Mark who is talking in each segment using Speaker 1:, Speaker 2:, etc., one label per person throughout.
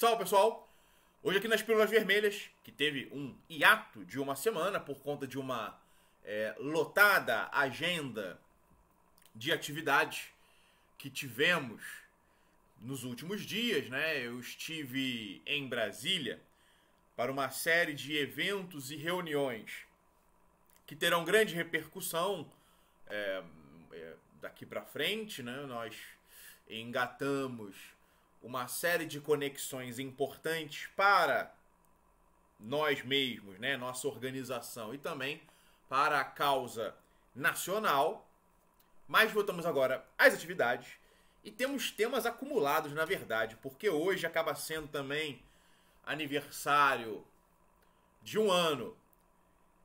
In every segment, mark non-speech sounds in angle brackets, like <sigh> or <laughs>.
Speaker 1: Salve pessoal! Hoje aqui nas Pílulas Vermelhas, que teve um hiato de uma semana por conta de uma é, lotada agenda de atividades que tivemos nos últimos dias, né? Eu estive em Brasília para uma série de eventos e reuniões que terão grande repercussão é, é, daqui para frente, né? Nós engatamos uma série de conexões importantes para nós mesmos, né, nossa organização e também para a causa nacional. Mas voltamos agora às atividades e temos temas acumulados, na verdade, porque hoje acaba sendo também aniversário de um ano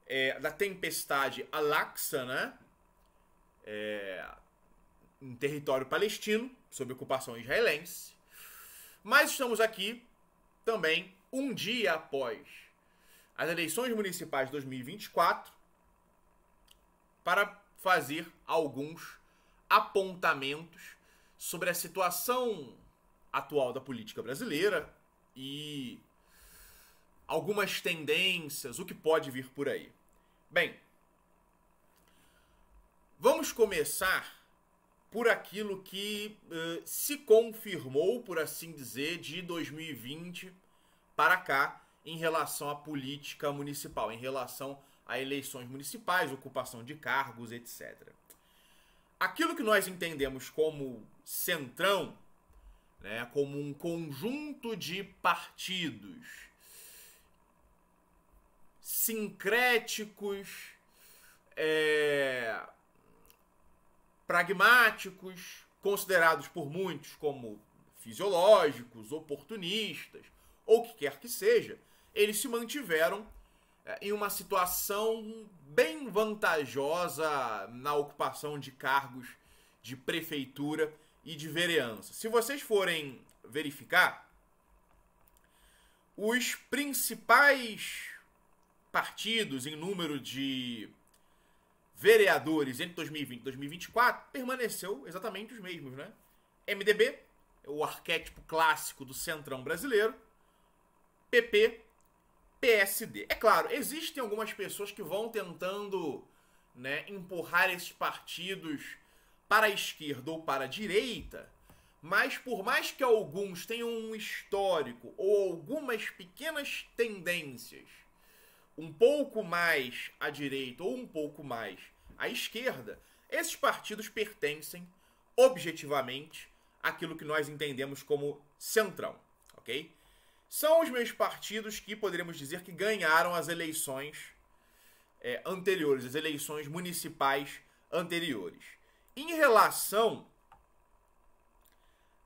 Speaker 1: é, da tempestade Alaxa, né? É, em território palestino, sob ocupação israelense. Mas estamos aqui também um dia após as eleições municipais de 2024 para fazer alguns apontamentos sobre a situação atual da política brasileira e algumas tendências, o que pode vir por aí. Bem, vamos começar por aquilo que uh, se confirmou, por assim dizer, de 2020 para cá em relação à política municipal, em relação a eleições municipais, ocupação de cargos, etc. Aquilo que nós entendemos como centrão, né, como um conjunto de partidos sincréticos, é, pragmáticos, considerados por muitos como fisiológicos, oportunistas, ou o que quer que seja, eles se mantiveram eh, em uma situação bem vantajosa na ocupação de cargos de prefeitura e de vereança. Se vocês forem verificar, os principais partidos em número de vereadores entre 2020 e 2024 permaneceu exatamente os mesmos, né? MDB, o arquétipo clássico do centrão brasileiro, PP, PSD. É claro, existem algumas pessoas que vão tentando né, empurrar esses partidos para a esquerda ou para a direita, mas por mais que alguns tenham um histórico ou algumas pequenas tendências um pouco mais à direita ou um pouco mais à esquerda. Esses partidos pertencem, objetivamente, àquilo que nós entendemos como centrão, ok? São os meus partidos que poderíamos dizer que ganharam as eleições é, anteriores, as eleições municipais anteriores. Em relação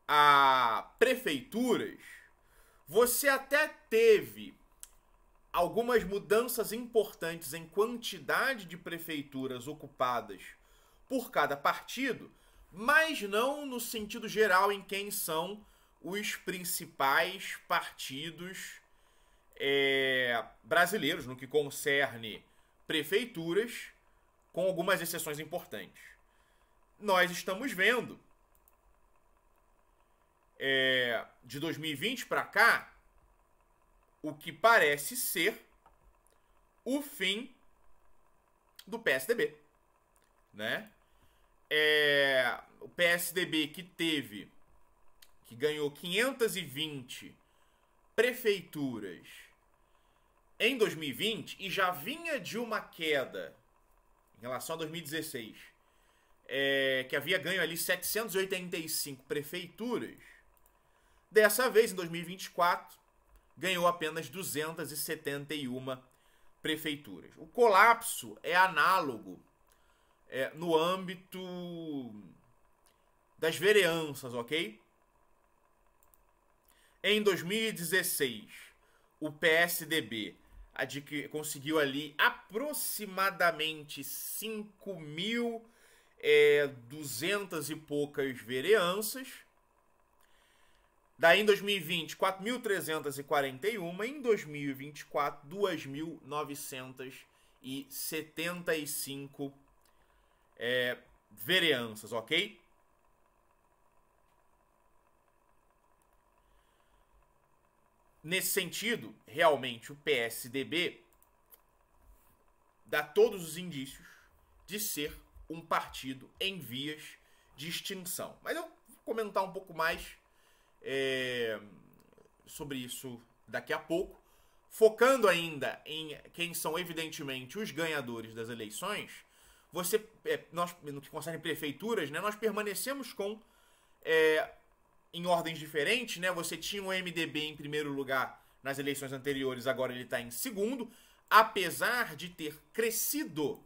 Speaker 1: a prefeituras, você até teve algumas mudanças importantes em quantidade de prefeituras ocupadas por cada partido, mas não no sentido geral em quem são os principais partidos é, brasileiros no que concerne prefeituras, com algumas exceções importantes. Nós estamos vendo é, de 2020 para cá o que parece ser o fim do PSDB, né? É, o PSDB que teve, que ganhou 520 prefeituras em 2020 e já vinha de uma queda em relação a 2016, é, que havia ganho ali 785 prefeituras. Dessa vez, em 2024, ganhou apenas 271 prefeituras. O colapso é análogo é, no âmbito das vereanças, ok? Em 2016, o PSDB conseguiu ali aproximadamente 5.200 é, e poucas vereanças Daí em 2020, 4.341, em 2024, 2.975 é, vereanças, ok? Nesse sentido, realmente o PSDB dá todos os indícios de ser um partido em vias de extinção. Mas eu vou comentar um pouco mais é, sobre isso daqui a pouco. Focando ainda em quem são, evidentemente, os ganhadores das eleições, você, é, nós, no que concerne prefeituras, né, nós permanecemos com, é, em ordens diferentes, né, você tinha o MDB em primeiro lugar nas eleições anteriores, agora ele está em segundo, apesar de ter crescido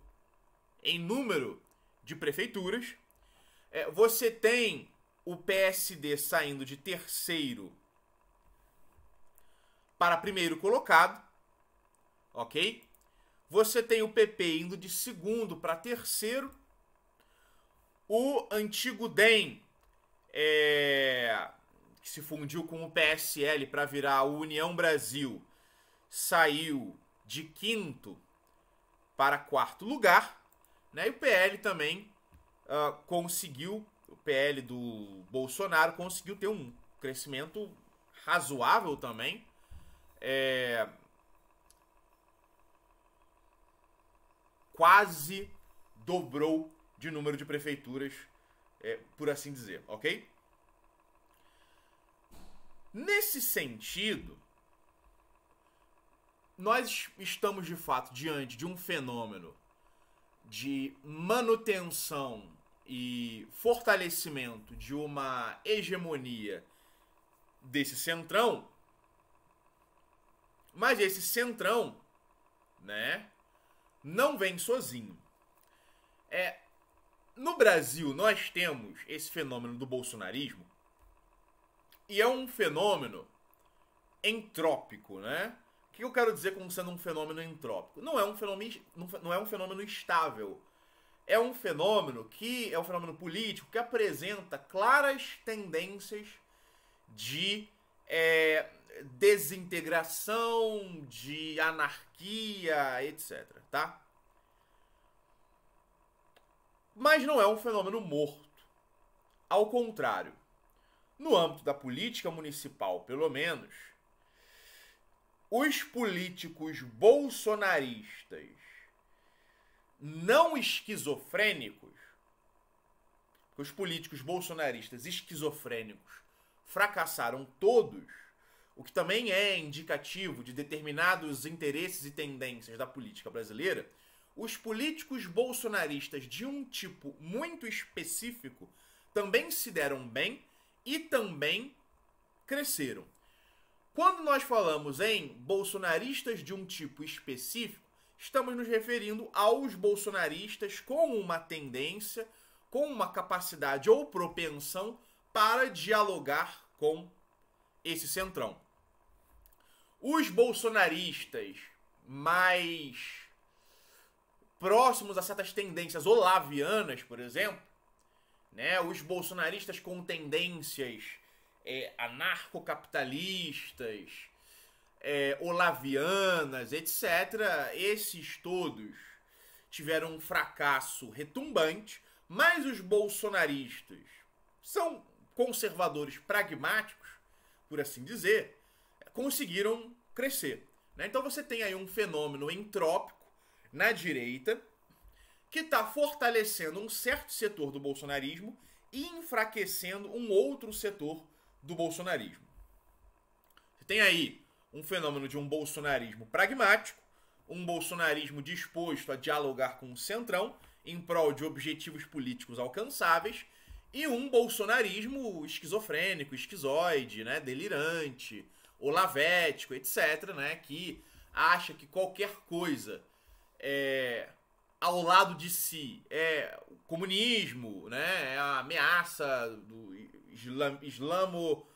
Speaker 1: em número de prefeituras, é, você tem o PSD saindo de terceiro para primeiro colocado, ok? Você tem o PP indo de segundo para terceiro, o antigo DEM é, que se fundiu com o PSL para virar a União Brasil saiu de quinto para quarto lugar, né? E o PL também uh, conseguiu o PL do Bolsonaro conseguiu ter um crescimento razoável também. É... Quase dobrou de número de prefeituras, é, por assim dizer, ok? Nesse sentido, nós estamos de fato diante de um fenômeno de manutenção e fortalecimento de uma hegemonia desse centrão, mas esse centrão, né, não vem sozinho. É, no Brasil nós temos esse fenômeno do bolsonarismo e é um fenômeno entrópico, né? O que eu quero dizer como sendo um fenômeno entrópico? Não é um fenômeno, não é um fenômeno estável é um fenômeno que é um fenômeno político que apresenta claras tendências de é, desintegração, de anarquia, etc. Tá? Mas não é um fenômeno morto. Ao contrário, no âmbito da política municipal, pelo menos, os políticos bolsonaristas não esquizofrênicos, os políticos bolsonaristas esquizofrênicos fracassaram todos, o que também é indicativo de determinados interesses e tendências da política brasileira, os políticos bolsonaristas de um tipo muito específico também se deram bem e também cresceram. Quando nós falamos em bolsonaristas de um tipo específico, estamos nos referindo aos bolsonaristas com uma tendência, com uma capacidade ou propensão para dialogar com esse centrão. Os bolsonaristas mais próximos a certas tendências olavianas, por exemplo, né, os bolsonaristas com tendências é, anarcocapitalistas, é, olavianas, etc., esses todos tiveram um fracasso retumbante, mas os bolsonaristas são conservadores pragmáticos, por assim dizer, conseguiram crescer. Né? Então você tem aí um fenômeno entrópico na direita que está fortalecendo um certo setor do bolsonarismo e enfraquecendo um outro setor do bolsonarismo. Você tem aí um fenômeno de um bolsonarismo pragmático, um bolsonarismo disposto a dialogar com o centrão em prol de objetivos políticos alcançáveis e um bolsonarismo esquizofrênico, esquizoide, né, delirante, olavético, etc, né, que acha que qualquer coisa é ao lado de si é o comunismo, né, é a ameaça do islamo, islamo,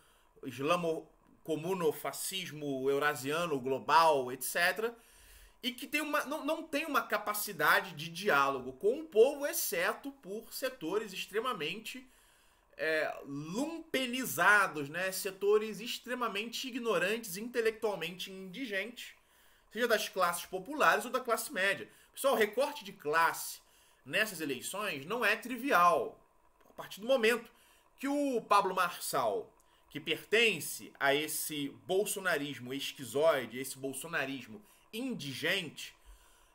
Speaker 1: islamo comunofascismo eurasiano, global, etc. E que tem uma, não, não tem uma capacidade de diálogo com o povo, exceto por setores extremamente é, lumpenizados, né? setores extremamente ignorantes, intelectualmente indigentes, seja das classes populares ou da classe média. Pessoal, o recorte de classe nessas eleições não é trivial. A partir do momento que o Pablo Marçal que pertence a esse bolsonarismo esquizoide, esse bolsonarismo indigente,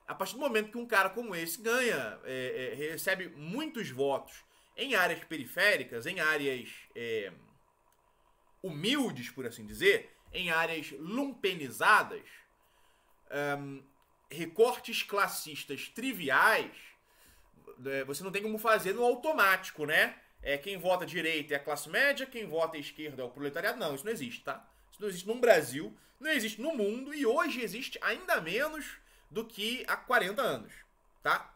Speaker 1: a partir do momento que um cara como esse ganha, é, é, recebe muitos votos em áreas periféricas, em áreas é, humildes, por assim dizer, em áreas lumpenizadas, um, recortes classistas triviais, é, você não tem como fazer no automático, né? é, quem vota direita é a classe média, quem vota esquerda é o proletariado. Não, isso não existe, tá? Isso não existe no Brasil, não existe no mundo e hoje existe ainda menos do que há 40 anos, tá?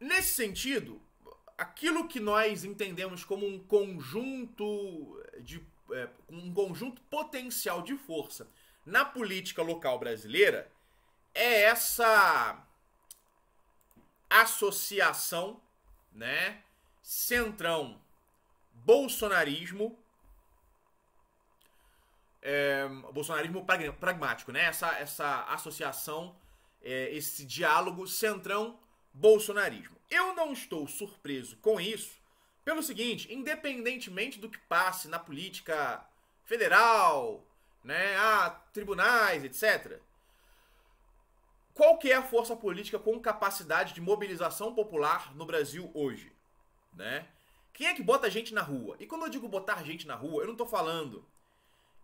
Speaker 1: Nesse sentido, aquilo que nós entendemos como um conjunto de é, um conjunto potencial de força na política local brasileira é essa associação né? Centrão, bolsonarismo, é, bolsonarismo pragmático, né? Essa, essa associação, é, esse diálogo centrão-bolsonarismo. Eu não estou surpreso com isso, pelo seguinte, independentemente do que passe na política federal, né, ah, tribunais, etc. Qual que é a força política com capacidade de mobilização popular no Brasil hoje? Né? Quem é que bota gente na rua? E quando eu digo botar gente na rua, eu não estou falando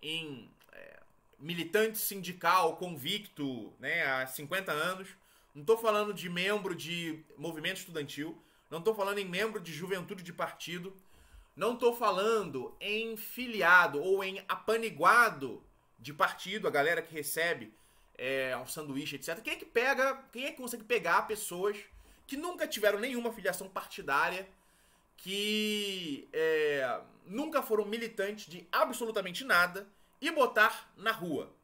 Speaker 1: em é, militante sindical convicto né, há 50 anos. Não estou falando de membro de movimento estudantil. Não estou falando em membro de juventude de partido. Não estou falando em filiado ou em apaniguado de partido, a galera que recebe é, um sanduíche, etc. Quem é que pega, quem é que consegue pegar pessoas que nunca tiveram nenhuma filiação partidária, que é, nunca foram militantes de absolutamente nada e botar na rua?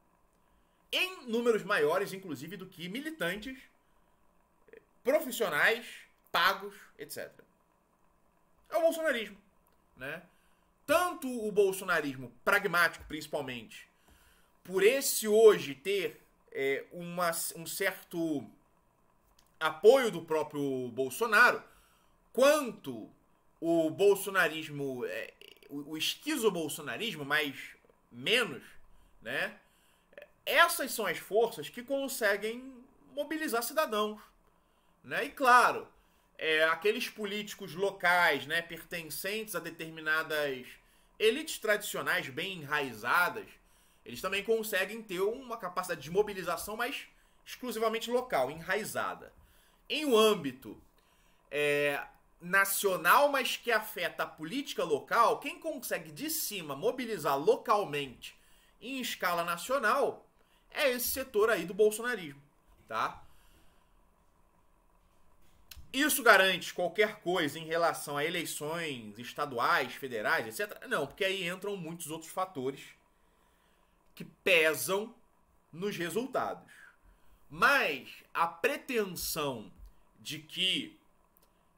Speaker 1: Em números maiores, inclusive, do que militantes, profissionais, pagos, etc. É o bolsonarismo, né? Tanto o bolsonarismo pragmático, principalmente, por esse hoje ter é, uma, um certo apoio do próprio Bolsonaro, quanto o bolsonarismo, é, o, o esquizo-bolsonarismo, mais menos, né? Essas são as forças que conseguem mobilizar cidadãos, né? E claro, é, aqueles políticos locais, né, pertencentes a determinadas elites tradicionais bem enraizadas, eles também conseguem ter uma capacidade de mobilização mais exclusivamente local, enraizada. Em um âmbito é, nacional, mas que afeta a política local, quem consegue de cima mobilizar localmente em escala nacional é esse setor aí do bolsonarismo, tá? Isso garante qualquer coisa em relação a eleições estaduais, federais, etc? Não, porque aí entram muitos outros fatores que pesam nos resultados. Mas a pretensão de que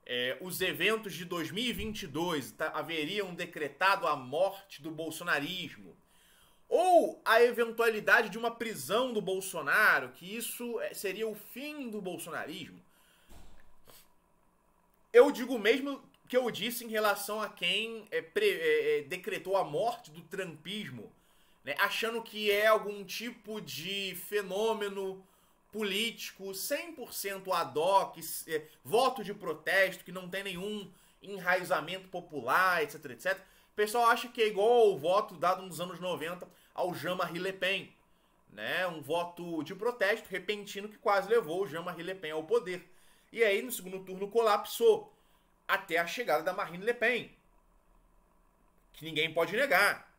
Speaker 1: é, os eventos de 2022 haveriam decretado a morte do bolsonarismo ou a eventualidade de uma prisão do Bolsonaro, que isso é, seria o fim do bolsonarismo. Eu digo o mesmo que eu disse em relação a quem é, pre, é, é decretou a morte do trampismo né? achando que é algum tipo de fenômeno político 100% ad hoc, é, voto de protesto que não tem nenhum enraizamento popular, etc, etc. O pessoal acha que é igual o voto dado nos anos 90 ao Jean-Marie Le Pen, né? Um voto de protesto repentino que quase levou o Jean-Marie Le Pen ao poder. E aí no segundo turno colapsou até a chegada da Marine Le Pen, que ninguém pode negar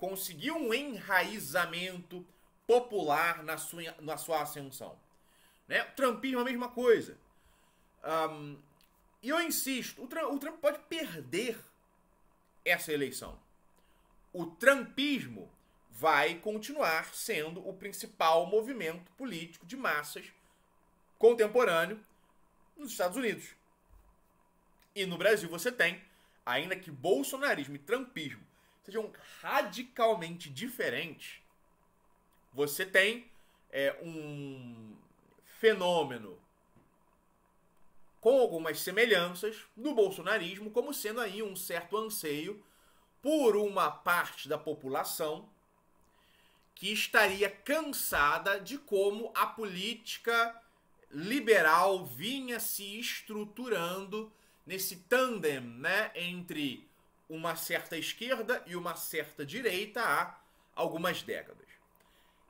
Speaker 1: conseguiu um enraizamento popular na sua, na sua ascensão. Né? O Trumpismo é a mesma coisa. Um, e eu insisto, o Trump, o Trump pode perder essa eleição. O Trumpismo vai continuar sendo o principal movimento político de massas contemporâneo nos Estados Unidos. E no Brasil você tem, ainda que bolsonarismo e trumpismo sejam radicalmente diferentes, você tem é, um fenômeno com algumas semelhanças no bolsonarismo, como sendo aí um certo anseio por uma parte da população que estaria cansada de como a política liberal vinha se estruturando nesse tandem né, entre uma certa esquerda e uma certa direita há algumas décadas.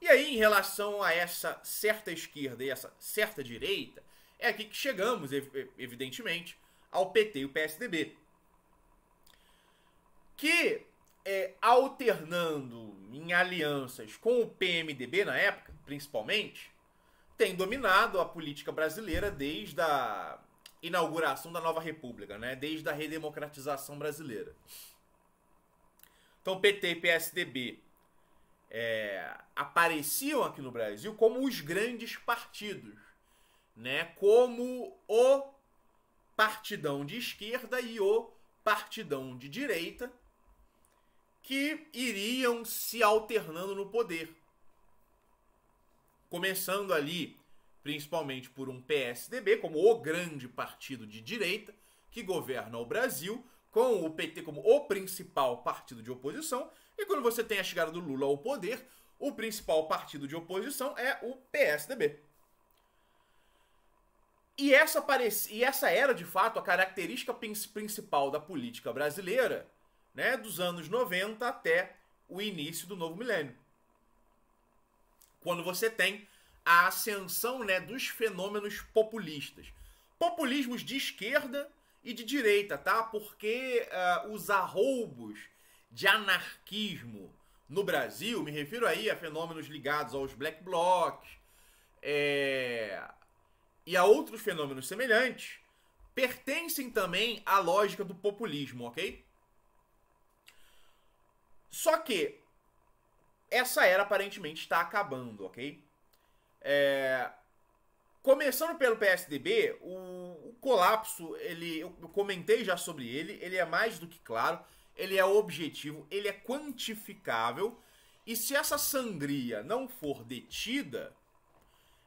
Speaker 1: E aí, em relação a essa certa esquerda e essa certa direita, é aqui que chegamos, evidentemente, ao PT e o PSDB. Que, é, alternando em alianças com o PMDB na época, principalmente, tem dominado a política brasileira desde a inauguração da nova república, né? Desde a redemocratização brasileira. Então, PT e PSDB é, apareciam aqui no Brasil como os grandes partidos, né? Como o partidão de esquerda e o partidão de direita que iriam se alternando no poder. Começando ali principalmente por um PSDB, como o grande partido de direita que governa o Brasil, com o PT como o principal partido de oposição, e quando você tem a chegada do Lula ao poder, o principal partido de oposição é o PSDB. E essa, e essa era, de fato, a característica principal da política brasileira né, dos anos 90 até o início do novo milênio. Quando você tem a ascensão né, dos fenômenos populistas. Populismos de esquerda e de direita, tá? Porque uh, os arroubos de anarquismo no Brasil, me refiro aí a fenômenos ligados aos black blocs é, e a outros fenômenos semelhantes, pertencem também à lógica do populismo, ok? Só que essa era aparentemente está acabando, ok? É, começando pelo PSDB, o, o colapso, ele, eu comentei já sobre ele, ele é mais do que claro, ele é objetivo, ele é quantificável. E se essa sangria não for detida,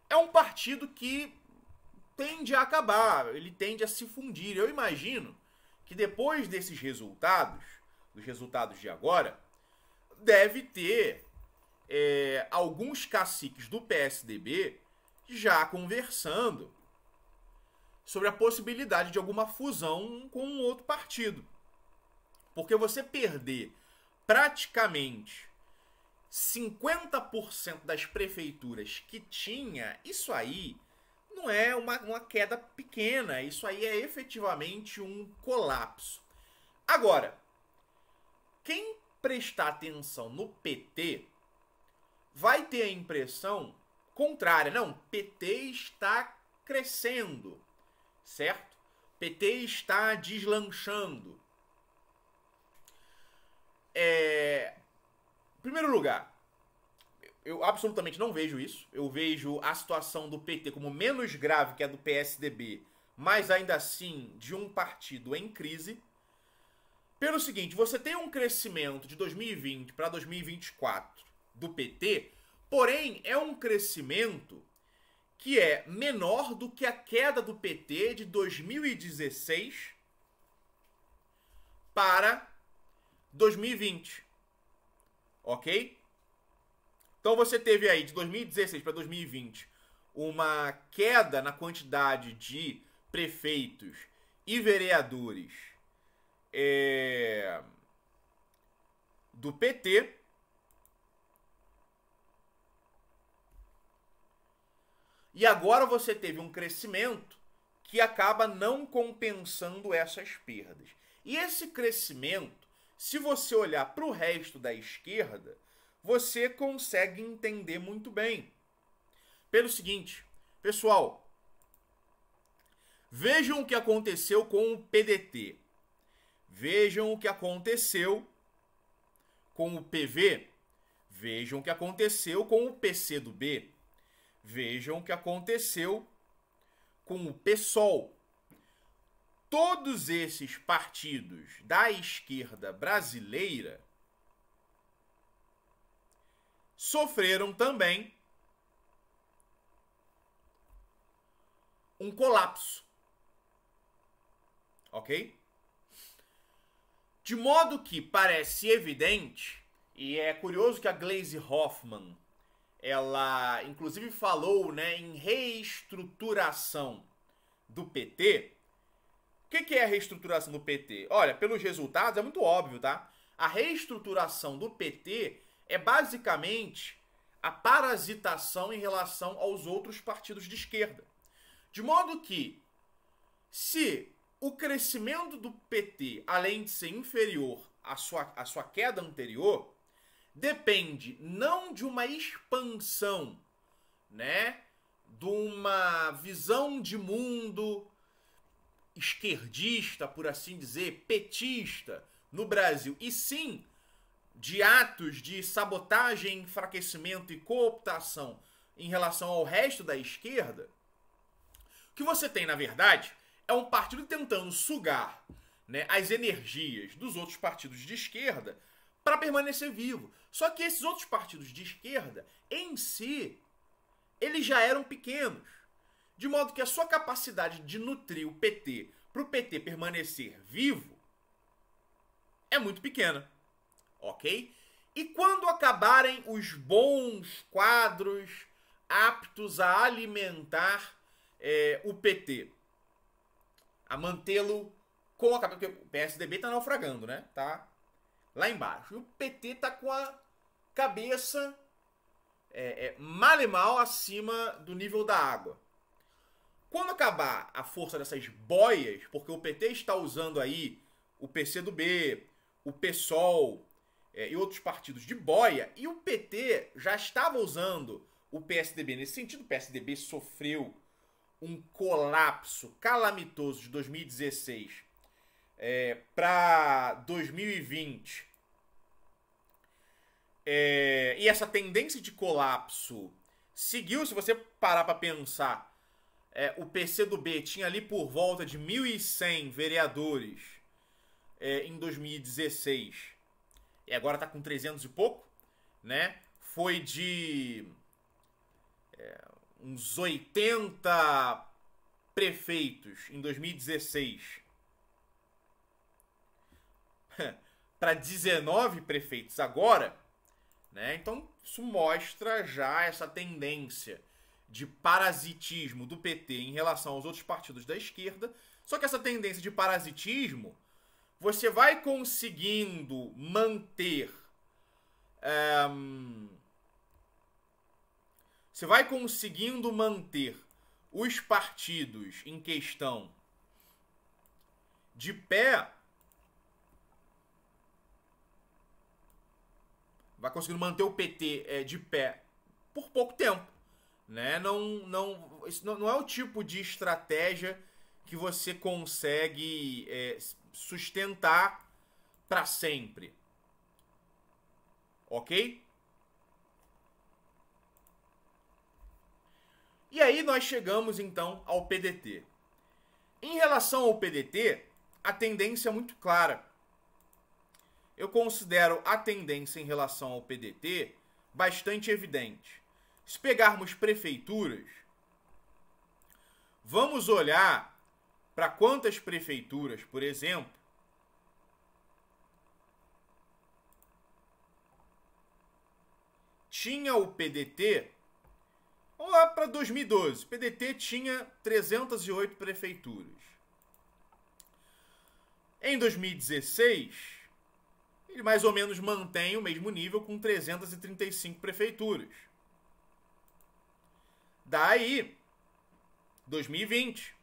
Speaker 1: é um partido que tende a acabar, ele tende a se fundir. Eu imagino que depois desses resultados, dos resultados de agora, deve ter é, alguns caciques do PSDB já conversando sobre a possibilidade de alguma fusão com um outro partido. Porque você perder praticamente 50% das prefeituras que tinha, isso aí não é uma, uma queda pequena, isso aí é efetivamente um colapso. Agora, quem prestar atenção no PT vai ter a impressão contrária. Não, PT está crescendo, certo? PT está deslanchando. É... Primeiro lugar, eu absolutamente não vejo isso. Eu vejo a situação do PT como menos grave que a do PSDB, mas ainda assim de um partido em crise. Pelo seguinte, você tem um crescimento de 2020 para 2024 do PT, porém é um crescimento que é menor do que a queda do PT de 2016 para 2020. OK? Então você teve aí de 2016 para 2020 uma queda na quantidade de prefeitos e vereadores é, do PT E agora você teve um crescimento que acaba não compensando essas perdas. E esse crescimento, se você olhar para o resto da esquerda, você consegue entender muito bem. Pelo seguinte, pessoal, vejam o que aconteceu com o PDT. Vejam o que aconteceu com o PV. Vejam o que aconteceu com o PC do B. Vejam o que aconteceu com o PSOL. Todos esses partidos da esquerda brasileira sofreram também um colapso. Ok? De modo que parece evidente, e é curioso que a Glaze Hoffman ela inclusive falou né, em reestruturação do PT. O que é a reestruturação do PT? Olha, pelos resultados é muito óbvio, tá? A reestruturação do PT é basicamente a parasitação em relação aos outros partidos de esquerda. De modo que, se o crescimento do PT, além de ser inferior à sua, à sua queda anterior, depende não de uma expansão, né, de uma visão de mundo esquerdista, por assim dizer, petista no Brasil, e sim de atos de sabotagem, enfraquecimento e cooptação em relação ao resto da esquerda, o que você tem, na verdade, é um partido tentando sugar né, as energias dos outros partidos de esquerda para permanecer vivo. Só que esses outros partidos de esquerda, em si, eles já eram pequenos. De modo que a sua capacidade de nutrir o PT para o PT permanecer vivo é muito pequena. Ok? E quando acabarem os bons quadros aptos a alimentar é, o PT, a mantê-lo com a. Porque o PSDB está naufragando, né? Tá lá embaixo. E o PT está com a cabeça é, é, mal e mal acima do nível da água. Quando acabar a força dessas boias, porque o PT está usando aí o PCdoB, o PSOL é, e outros partidos de boia, e o PT já estava usando o PSDB. Nesse sentido, o PSDB sofreu um colapso calamitoso de 2016 é, para 2020 é, e essa tendência de colapso seguiu, se você parar para pensar, é, o PCdoB tinha ali por volta de 1.100 vereadores é, em 2016 e agora está com 300 e pouco, né? Foi de é, uns 80 prefeitos em 2016 <laughs> para 19 prefeitos agora, né? Então isso mostra já essa tendência de parasitismo do PT em relação aos outros partidos da esquerda. Só que essa tendência de parasitismo você vai conseguindo manter. Ehm, você vai conseguindo manter os partidos em questão de pé vai conseguindo manter o PT é, de pé por pouco tempo. Né? Não, não, isso não, não é o tipo de estratégia que você consegue é, sustentar para sempre. Ok? E aí nós chegamos então ao PDT. Em relação ao PDT, a tendência é muito clara eu considero a tendência em relação ao PDT bastante evidente. Se pegarmos prefeituras, vamos olhar para quantas prefeituras, por exemplo, tinha o PDT. Vamos lá para 2012. O PDT tinha 308 prefeituras. Em 2016, ele mais ou menos mantém o mesmo nível com 335 prefeituras. Daí, 2020,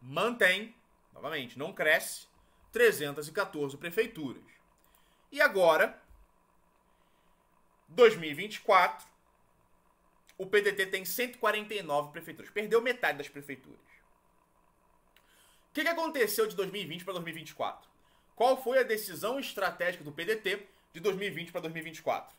Speaker 1: mantém, novamente, não cresce, 314 prefeituras. E agora, 2024, o PDT tem 149 prefeituras, perdeu metade das prefeituras. O que aconteceu de 2020 para 2024? Qual foi a decisão estratégica do PDT de 2020 para 2024?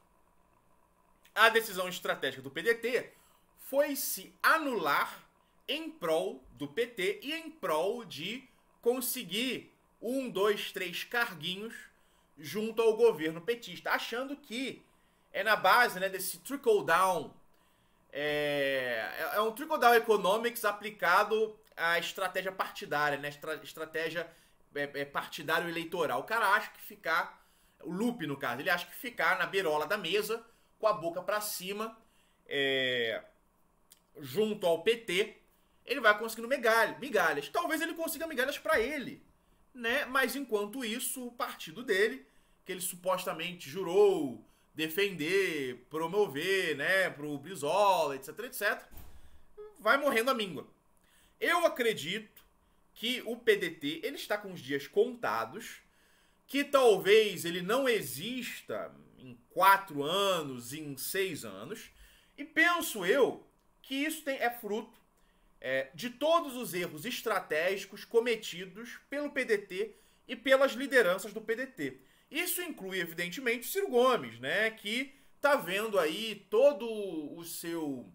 Speaker 1: A decisão estratégica do PDT foi se anular em prol do PT e em prol de conseguir um, dois, três carguinhos junto ao governo petista, achando que é na base né, desse trickle down. É, é, é um trickle down economics aplicado à estratégia partidária, né, estratégia é, é partidário eleitoral. O cara acha que ficar, o Lupe no caso, ele acha que ficar na beirola da mesa, com a boca para cima, é, junto ao PT, ele vai conseguindo migalhas, Talvez ele consiga migalhas para ele, né? Mas enquanto isso, o partido dele, que ele supostamente jurou defender, promover, né, pro Brizola, etc, etc, vai morrendo a míngua. Eu acredito que o PDT ele está com os dias contados, que talvez ele não exista em quatro anos, em seis anos, e penso eu que isso tem, é fruto é, de todos os erros estratégicos cometidos pelo PDT e pelas lideranças do PDT. Isso inclui, evidentemente, o Ciro Gomes, né, que está vendo aí todo o seu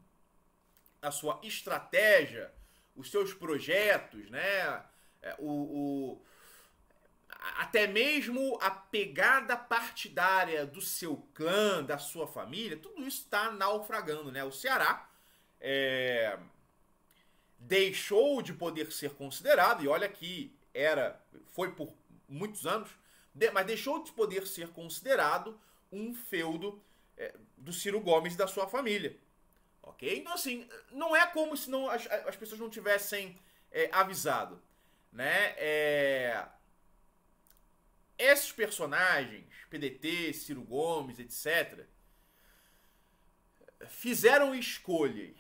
Speaker 1: a sua estratégia os seus projetos, né? É, o, o, até mesmo a pegada partidária do seu clã, da sua família, tudo isso está naufragando, né? O Ceará é, deixou de poder ser considerado, e olha que era, foi por muitos anos, mas deixou de poder ser considerado um feudo é, do Ciro Gomes e da sua família. Ok? Então, assim, não é como se não, as, as pessoas não tivessem é, avisado. Né? É... Esses personagens, PDT, Ciro Gomes, etc., fizeram escolhas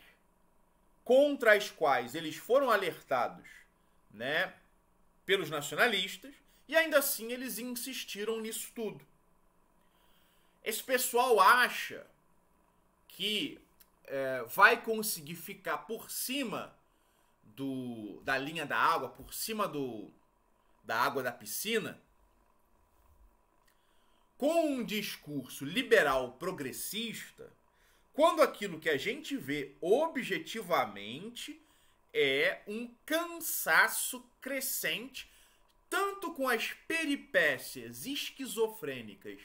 Speaker 1: contra as quais eles foram alertados né, pelos nacionalistas e ainda assim eles insistiram nisso tudo. Esse pessoal acha que é, vai conseguir ficar por cima do, da linha da água, por cima do, da água da piscina, com um discurso liberal progressista, quando aquilo que a gente vê objetivamente é um cansaço crescente, tanto com as peripécias esquizofrênicas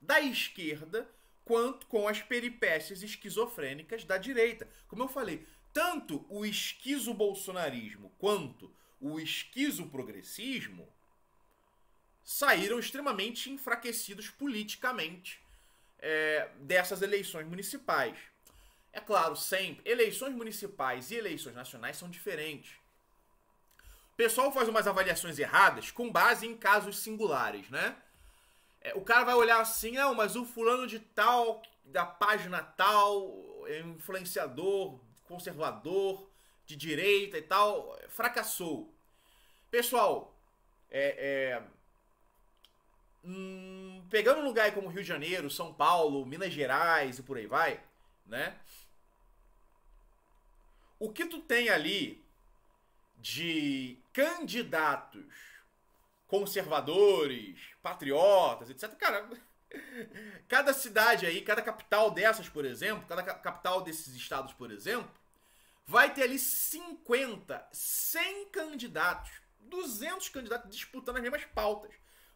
Speaker 1: da esquerda quanto com as peripécias esquizofrênicas da direita. Como eu falei, tanto o esquizo bolsonarismo quanto o esquizo progressismo saíram extremamente enfraquecidos politicamente é, dessas eleições municipais. É claro, sempre, eleições municipais e eleições nacionais são diferentes. O pessoal faz umas avaliações erradas com base em casos singulares, né? É, o cara vai olhar assim, não, mas o fulano de tal, da página tal, é influenciador, conservador, de direita e tal, fracassou. Pessoal, é, é hum, pegando um lugar como Rio de Janeiro, São Paulo, Minas Gerais e por aí vai, né? O que tu tem ali de candidatos conservadores, patriotas, etc. Cara, <laughs> cada cidade aí, cada capital dessas, por exemplo, cada capital desses estados, por exemplo, vai ter ali 50, 100 candidatos, 200 candidatos disputando as mesmas pautas.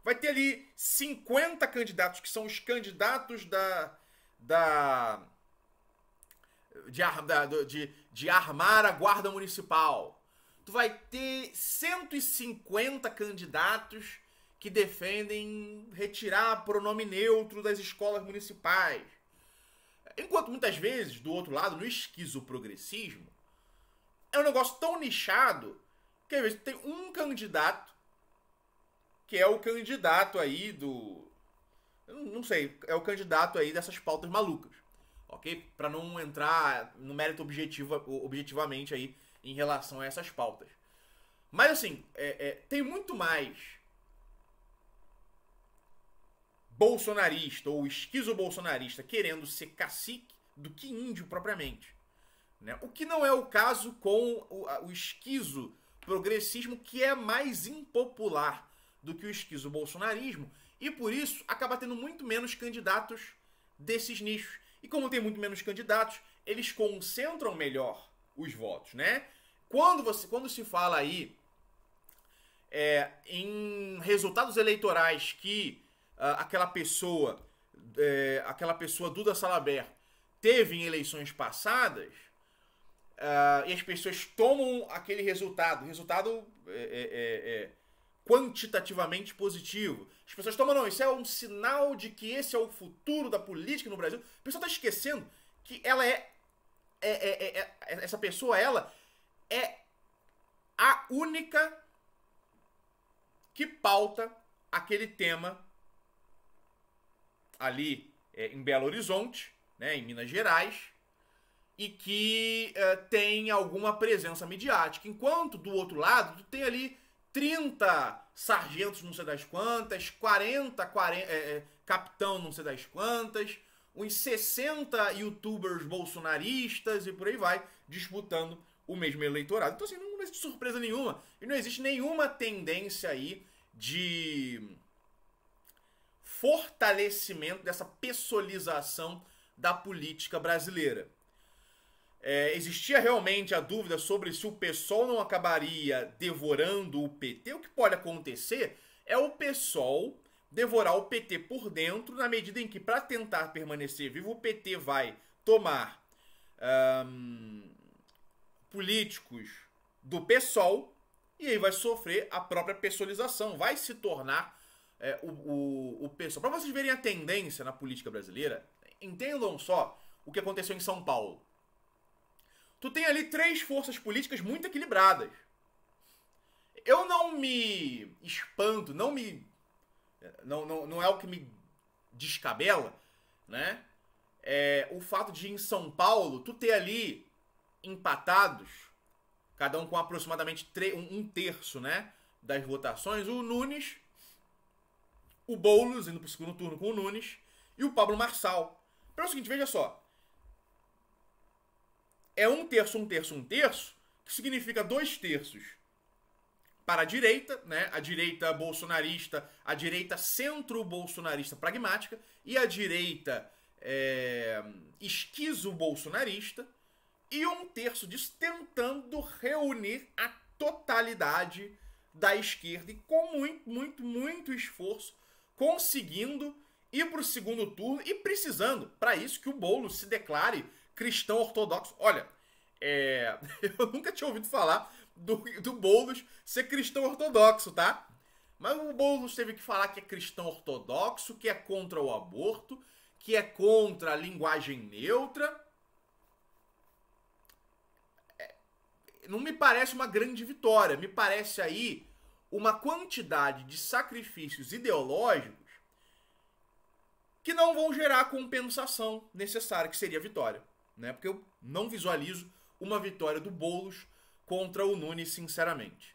Speaker 1: Vai ter ali 50 candidatos que são os candidatos da da de, de, de, de armar a guarda municipal tu vai ter 150 candidatos que defendem retirar pronome neutro das escolas municipais. Enquanto muitas vezes, do outro lado, no esquizoprogressismo, é um negócio tão nichado que às vezes tem um candidato que é o candidato aí do. Não sei, é o candidato aí dessas pautas malucas. Ok? Para não entrar no mérito objetivo, objetivamente aí em relação a essas pautas. Mas assim, é, é, tem muito mais bolsonarista ou esquizo-bolsonarista querendo ser cacique do que índio propriamente. Né? O que não é o caso com o, o esquizo progressismo que é mais impopular do que o esquizo bolsonarismo e por isso acaba tendo muito menos candidatos desses nichos. E como tem muito menos candidatos, eles concentram melhor os votos, né? Quando, você, quando se fala aí é, em resultados eleitorais que uh, aquela pessoa, é, aquela pessoa Duda Salaber teve em eleições passadas, uh, e as pessoas tomam aquele resultado, resultado é, é, é, é, quantitativamente positivo. As pessoas tomam, não, isso é um sinal de que esse é o futuro da política no Brasil. a pessoa está esquecendo que ela é, é, é, é, essa pessoa, ela é a única que pauta aquele tema ali é, em Belo Horizonte, né, em Minas Gerais, e que é, tem alguma presença midiática. Enquanto do outro lado, tu tem ali 30 sargentos, não sei das quantas, 40, 40 é, é, capitão, não sei das quantas, uns 60 youtubers bolsonaristas e por aí vai, disputando o mesmo eleitorado. Então, assim, não existe surpresa nenhuma. E não existe nenhuma tendência aí de fortalecimento dessa pessoalização da política brasileira. É, existia realmente a dúvida sobre se o PSOL não acabaria devorando o PT. O que pode acontecer é o PSOL devorar o PT por dentro, na medida em que, para tentar permanecer vivo, o PT vai tomar um, políticos do PSOL e aí vai sofrer a própria pessoalização, vai se tornar é, o, o, o PSOL. Para vocês verem a tendência na política brasileira, entendam só o que aconteceu em São Paulo. Tu tem ali três forças políticas muito equilibradas. Eu não me espanto, não me. Não, não, não é o que me descabela, né? É, o fato de em São Paulo tu ter ali empatados, cada um com aproximadamente um terço né, das votações, o Nunes, o Boulos indo para o segundo turno com o Nunes e o Pablo Marçal. Para é o seguinte, veja só. É um terço, um terço, um terço, que significa dois terços para a direita, né? A direita bolsonarista, a direita centro-bolsonarista pragmática e a direita é, esquizo-bolsonarista, e um terço disso tentando reunir a totalidade da esquerda e com muito, muito, muito esforço conseguindo ir para o segundo turno e precisando, para isso, que o bolo se declare cristão ortodoxo. Olha, é... <laughs> eu nunca tinha ouvido falar do, do Boulos ser cristão ortodoxo, tá? Mas o Boulos teve que falar que é cristão ortodoxo, que é contra o aborto, que é contra a linguagem neutra. não me parece uma grande vitória, me parece aí uma quantidade de sacrifícios ideológicos que não vão gerar a compensação necessária, que seria a vitória. Né? Porque eu não visualizo uma vitória do Boulos contra o Nunes, sinceramente.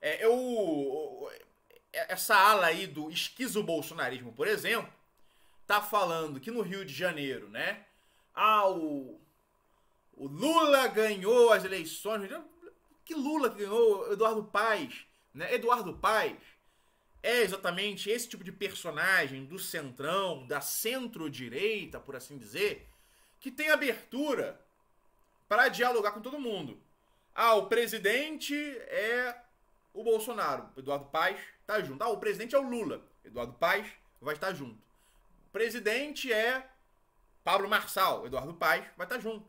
Speaker 1: É, eu, é, essa ala aí do esquizo-bolsonarismo, por exemplo, tá falando que no Rio de Janeiro, né? ao o, o Lula ganhou as eleições. Que Lula que ganhou? Eduardo Paes. Né? Eduardo Paes é exatamente esse tipo de personagem do centrão, da centro-direita, por assim dizer, que tem abertura para dialogar com todo mundo. Ah, o presidente é o Bolsonaro. Eduardo Paes tá junto. Ah, o presidente é o Lula. Eduardo Paes vai estar junto. O presidente é Pablo Marçal. Eduardo Paes vai estar junto.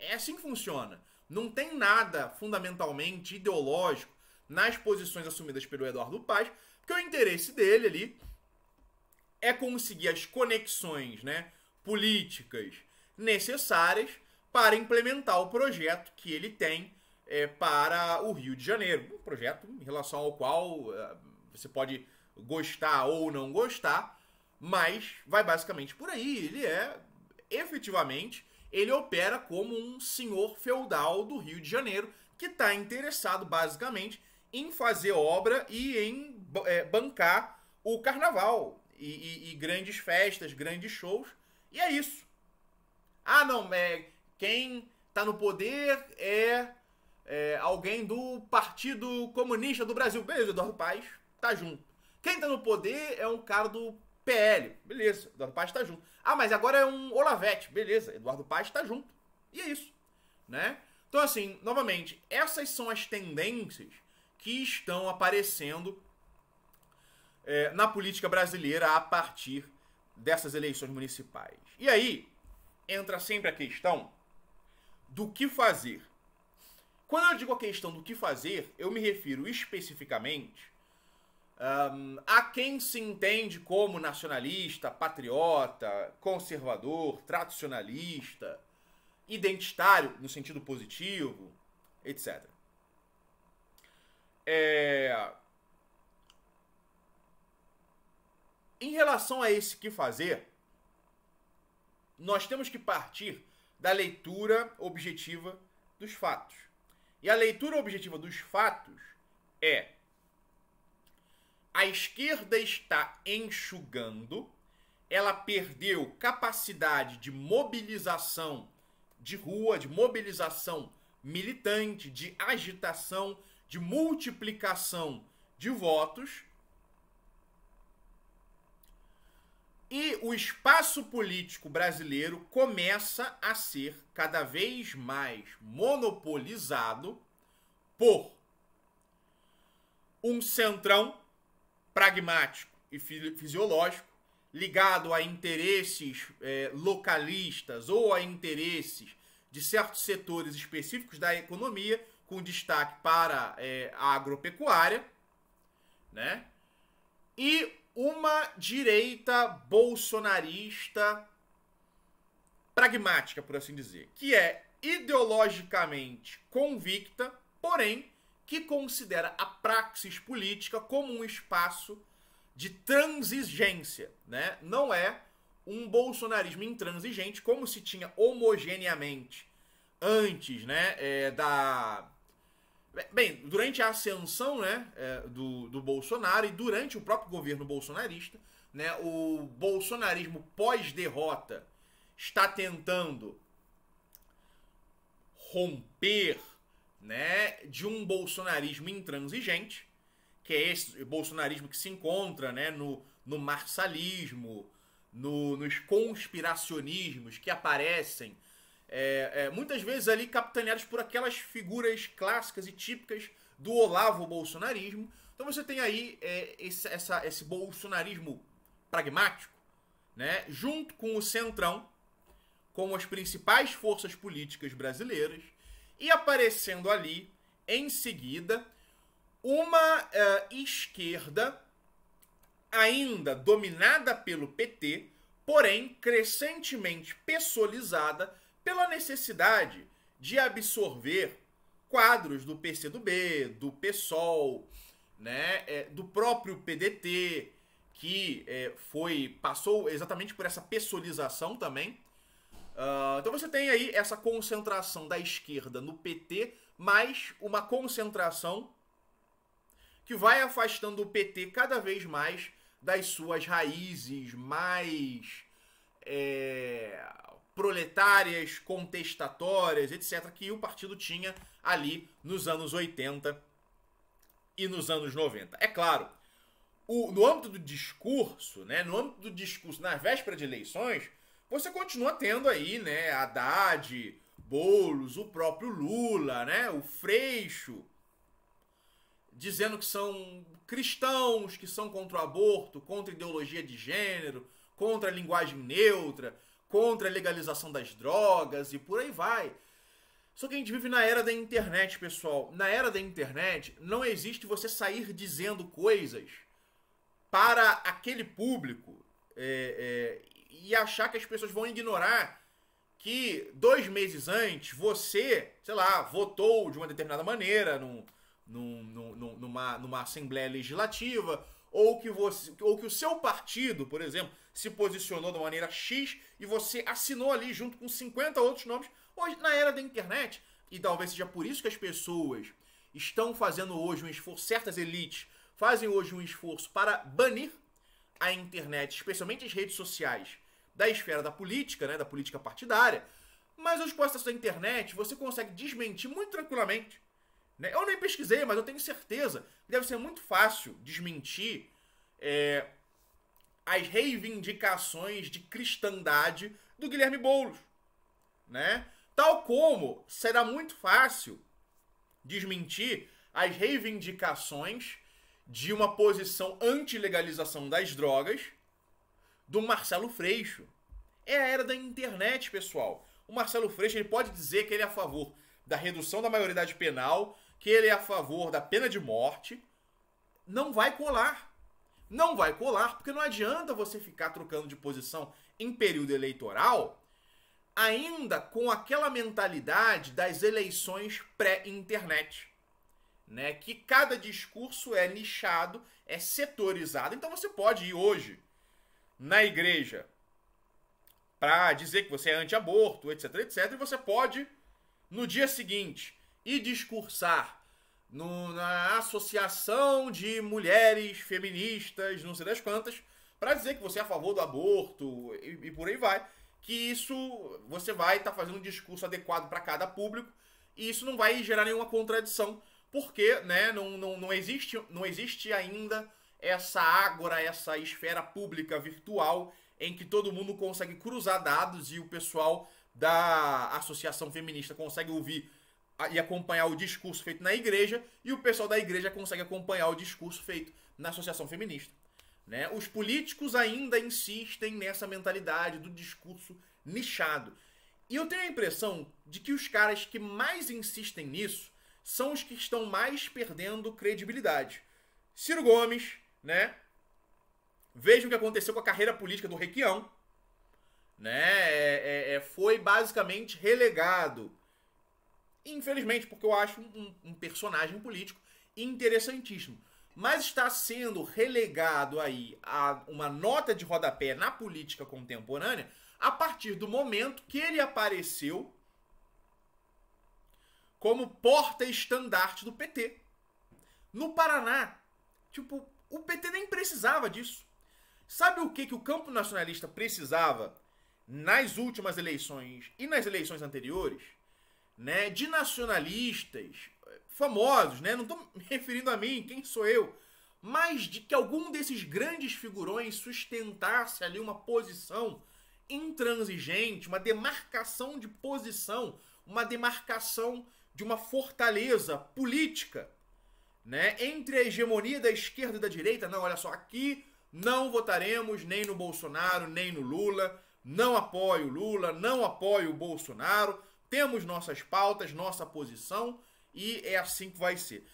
Speaker 1: É assim que funciona. Não tem nada fundamentalmente ideológico nas posições assumidas pelo Eduardo Paz, porque o interesse dele ali é conseguir as conexões né, políticas necessárias para implementar o projeto que ele tem é, para o Rio de Janeiro. Um projeto em relação ao qual é, você pode gostar ou não gostar, mas vai basicamente por aí. Ele é efetivamente ele opera como um senhor feudal do Rio de Janeiro que está interessado basicamente em fazer obra e em é, bancar o carnaval e, e, e, grandes festas, grandes shows. E é isso. Ah, não, é, quem está no poder é, é, alguém do Partido Comunista do Brasil. Beleza, Eduardo Paz tá junto. Quem está no poder é um cara do PL. Beleza, Eduardo Paz está junto. Ah, mas agora é um Olavete. Beleza, Eduardo Paes está junto. E é isso, né? Então, assim, novamente, essas são as tendências que estão aparecendo é, na política brasileira a partir dessas eleições municipais. E aí entra sempre a questão do que fazer. Quando eu digo a questão do que fazer, eu me refiro especificamente um, há quem se entende como nacionalista, patriota, conservador, tradicionalista, identitário no sentido positivo, etc. É... Em relação a esse que fazer, nós temos que partir da leitura objetiva dos fatos. E a leitura objetiva dos fatos é a esquerda está enxugando, ela perdeu capacidade de mobilização de rua, de mobilização militante, de agitação, de multiplicação de votos. E o espaço político brasileiro começa a ser cada vez mais monopolizado por um centrão pragmático e fisiológico, ligado a interesses é, localistas ou a interesses de certos setores específicos da economia, com destaque para é, a agropecuária, né? E uma direita bolsonarista pragmática, por assim dizer, que é ideologicamente convicta, porém que considera a praxis política como um espaço de transigência, né? Não é um bolsonarismo intransigente como se tinha homogeneamente antes, né? É, da bem durante a ascensão, né? É, do, do Bolsonaro e durante o próprio governo bolsonarista, né? O bolsonarismo pós derrota está tentando romper né, de um bolsonarismo intransigente, que é esse bolsonarismo que se encontra né, no, no marxalismo, no, nos conspiracionismos que aparecem, é, é, muitas vezes ali capitaneados por aquelas figuras clássicas e típicas do Olavo bolsonarismo. Então você tem aí é, esse, essa, esse bolsonarismo pragmático, né, junto com o Centrão, com as principais forças políticas brasileiras, e aparecendo ali, em seguida, uma uh, esquerda ainda dominada pelo PT, porém crescentemente pessoalizada pela necessidade de absorver quadros do PCdoB, do PSOL, né, é, do próprio PDT, que é, foi passou exatamente por essa pessoalização também Uh, então você tem aí essa concentração da esquerda no PT, mais uma concentração que vai afastando o PT cada vez mais das suas raízes mais é, proletárias, contestatórias, etc., que o partido tinha ali nos anos 80 e nos anos 90. É claro, o, no âmbito do discurso, né, no âmbito do discurso, na véspera de eleições, você continua tendo aí, né, Haddad, Boulos, o próprio Lula, né, o Freixo, dizendo que são cristãos, que são contra o aborto, contra a ideologia de gênero, contra a linguagem neutra, contra a legalização das drogas e por aí vai. Só que a gente vive na era da internet, pessoal. Na era da internet, não existe você sair dizendo coisas para aquele público é, é, e achar que as pessoas vão ignorar que dois meses antes você, sei lá, votou de uma determinada maneira num, num, num, numa, numa Assembleia Legislativa, ou que, você, ou que o seu partido, por exemplo, se posicionou de maneira X e você assinou ali junto com 50 outros nomes. Hoje, na era da internet, e talvez seja por isso que as pessoas estão fazendo hoje um esforço, certas elites fazem hoje um esforço para banir a internet, especialmente as redes sociais, da esfera da política, né, da política partidária, mas os postos da internet você consegue desmentir muito tranquilamente. Né? Eu nem pesquisei, mas eu tenho certeza que deve ser muito fácil desmentir é, as reivindicações de cristandade do Guilherme Boulos. Né? Tal como será muito fácil desmentir as reivindicações de uma posição anti-legalização das drogas do Marcelo Freixo. É a era da internet, pessoal. O Marcelo Freixo ele pode dizer que ele é a favor da redução da maioridade penal, que ele é a favor da pena de morte. Não vai colar. Não vai colar, porque não adianta você ficar trocando de posição em período eleitoral, ainda com aquela mentalidade das eleições pré-internet né? Que cada discurso é nichado, é setorizado. Então você pode ir hoje na igreja para dizer que você é anti-aborto, etc, etc, e você pode no dia seguinte ir discursar no, na associação de mulheres feministas, não sei das quantas, para dizer que você é a favor do aborto e, e por aí vai. Que isso você vai estar tá fazendo um discurso adequado para cada público e isso não vai gerar nenhuma contradição, porque né, não, não, não, existe, não existe ainda essa ágora, essa esfera pública virtual em que todo mundo consegue cruzar dados e o pessoal da associação feminista consegue ouvir e acompanhar o discurso feito na igreja e o pessoal da igreja consegue acompanhar o discurso feito na associação feminista. Né? Os políticos ainda insistem nessa mentalidade do discurso nichado. E eu tenho a impressão de que os caras que mais insistem nisso são os que estão mais perdendo credibilidade. Ciro Gomes, né? Vejam o que aconteceu com a carreira política do Requião, né? É, é, é, foi basicamente relegado. Infelizmente, porque eu acho um, um personagem político interessantíssimo. Mas está sendo relegado aí a uma nota de rodapé na política contemporânea a partir do momento que ele apareceu como porta-estandarte do PT. No Paraná, tipo, o PT nem precisava disso. Sabe o que, que o campo nacionalista precisava nas últimas eleições e nas eleições anteriores? Né, de nacionalistas eh, famosos, né? Não estou me referindo a mim, quem sou eu? Mas de que algum desses grandes figurões sustentasse ali uma posição intransigente, uma demarcação de posição, uma demarcação de uma fortaleza política, né, entre a hegemonia da esquerda e da direita. Não, olha só, aqui não votaremos nem no Bolsonaro, nem no Lula. Não apoio o Lula, não apoio o Bolsonaro. Temos nossas pautas, nossa posição e é assim que vai ser.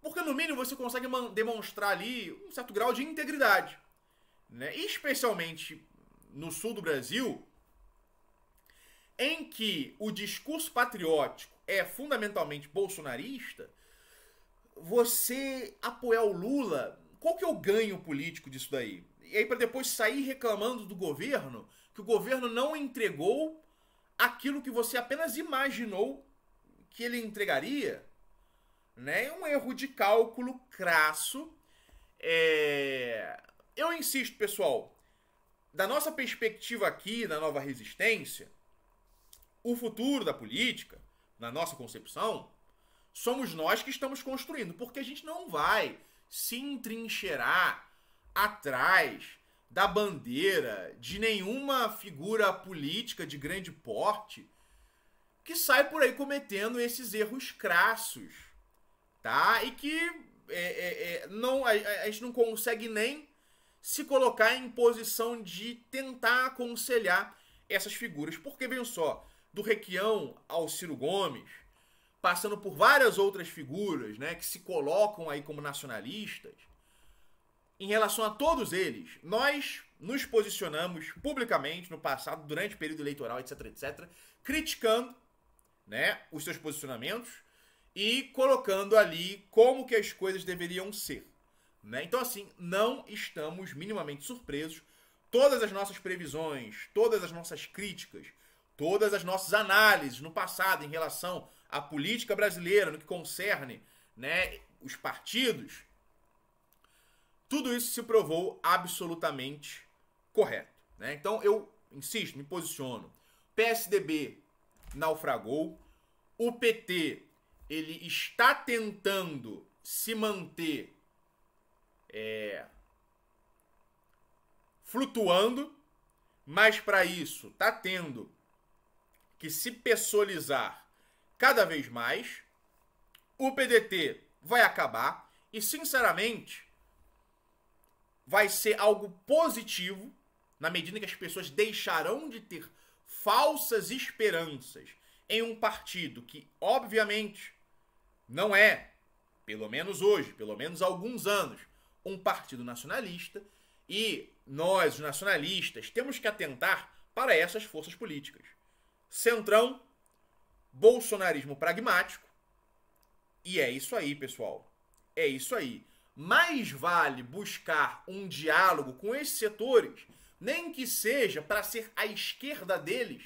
Speaker 1: Porque no mínimo você consegue demonstrar ali um certo grau de integridade. Né? Especialmente no sul do Brasil, em que o discurso patriótico é fundamentalmente bolsonarista, você apoiar o Lula, qual que é o ganho político disso daí? E aí para depois sair reclamando do governo, que o governo não entregou aquilo que você apenas imaginou que ele entregaria, né? É um erro de cálculo crasso. É... Eu insisto, pessoal, da nossa perspectiva aqui na Nova Resistência, o futuro da política na nossa concepção, somos nós que estamos construindo, porque a gente não vai se entrincheirar atrás da bandeira de nenhuma figura política de grande porte que sai por aí cometendo esses erros crassos, tá? E que é, é, é, não, a, a gente não consegue nem se colocar em posição de tentar aconselhar essas figuras, porque vejam só, do Requião ao Ciro Gomes, passando por várias outras figuras né, que se colocam aí como nacionalistas, em relação a todos eles, nós nos posicionamos publicamente no passado, durante o período eleitoral, etc, etc, criticando né, os seus posicionamentos e colocando ali como que as coisas deveriam ser. Né? Então, assim, não estamos minimamente surpresos. Todas as nossas previsões, todas as nossas críticas, todas as nossas análises no passado em relação à política brasileira, no que concerne né, os partidos, tudo isso se provou absolutamente correto. Né? Então eu insisto, me posiciono. PSDB naufragou, o PT ele está tentando se manter é, flutuando, mas para isso está tendo que se pessoalizar cada vez mais, o PDT vai acabar e, sinceramente, vai ser algo positivo na medida que as pessoas deixarão de ter falsas esperanças em um partido que, obviamente, não é, pelo menos hoje, pelo menos há alguns anos, um partido nacionalista e nós, os nacionalistas, temos que atentar para essas forças políticas. Centrão, bolsonarismo pragmático. E é isso aí, pessoal. É isso aí. Mais vale buscar um diálogo com esses setores, nem que seja para ser a esquerda deles,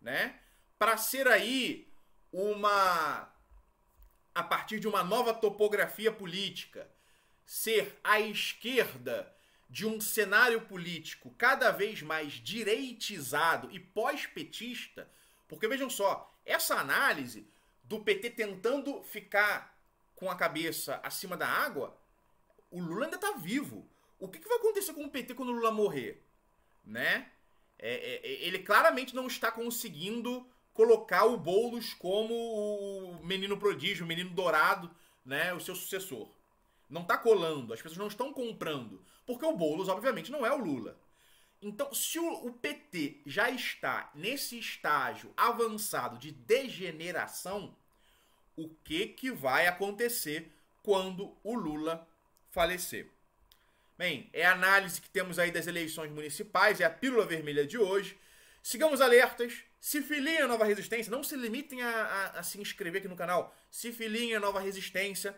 Speaker 1: né? Para ser aí uma a partir de uma nova topografia política, ser a esquerda de um cenário político cada vez mais direitizado e pós-petista, porque vejam só, essa análise do PT tentando ficar com a cabeça acima da água, o Lula ainda está vivo. O que, que, vai acontecer com o PT quando o Lula morrer? Né? É, é, é, ele claramente não está conseguindo colocar o Boulos como o menino prodígio, o menino dourado, né? o seu sucessor. Não está colando, as pessoas não estão comprando. Porque o Boulos, obviamente, não é o Lula. Então, se o PT já está nesse estágio avançado de degeneração, o que, que vai acontecer quando o Lula falecer? Bem, é a análise que temos aí das eleições municipais, é a pílula vermelha de hoje. Sigamos alertas, se filiem Nova Resistência, não se limitem a, a, a se inscrever aqui no canal, se filiem Nova Resistência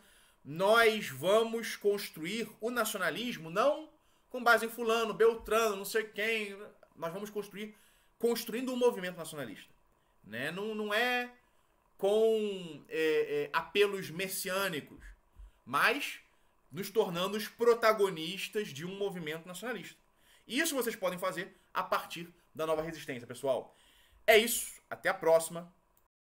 Speaker 1: nós vamos construir o nacionalismo não com base em fulano, Beltrano, não sei quem. Nós vamos construir construindo um movimento nacionalista. Né? Não, não é com é, é, apelos messiânicos, mas nos tornando os protagonistas de um movimento nacionalista. Isso vocês podem fazer a partir da nova resistência, pessoal. É isso, até a próxima.